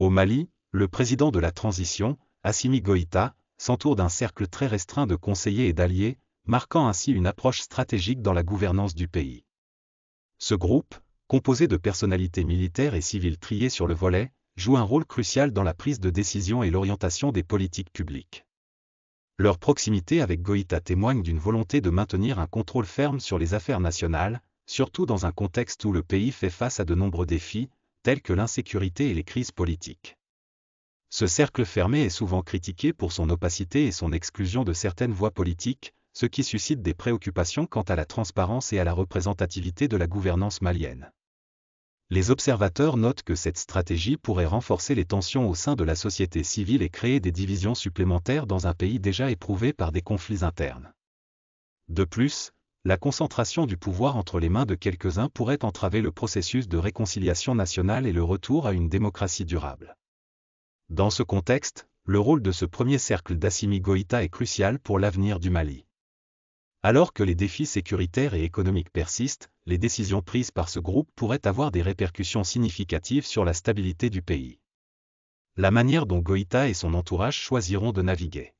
Au Mali, le président de la transition, Assimi Goïta, s'entoure d'un cercle très restreint de conseillers et d'alliés, marquant ainsi une approche stratégique dans la gouvernance du pays. Ce groupe, composé de personnalités militaires et civiles triées sur le volet, joue un rôle crucial dans la prise de décision et l'orientation des politiques publiques. Leur proximité avec Goïta témoigne d'une volonté de maintenir un contrôle ferme sur les affaires nationales, surtout dans un contexte où le pays fait face à de nombreux défis, tels que l'insécurité et les crises politiques. Ce cercle fermé est souvent critiqué pour son opacité et son exclusion de certaines voies politiques, ce qui suscite des préoccupations quant à la transparence et à la représentativité de la gouvernance malienne. Les observateurs notent que cette stratégie pourrait renforcer les tensions au sein de la société civile et créer des divisions supplémentaires dans un pays déjà éprouvé par des conflits internes. De plus, la concentration du pouvoir entre les mains de quelques-uns pourrait entraver le processus de réconciliation nationale et le retour à une démocratie durable. Dans ce contexte, le rôle de ce premier cercle d'Assimi Goïta est crucial pour l'avenir du Mali. Alors que les défis sécuritaires et économiques persistent, les décisions prises par ce groupe pourraient avoir des répercussions significatives sur la stabilité du pays. La manière dont Goïta et son entourage choisiront de naviguer.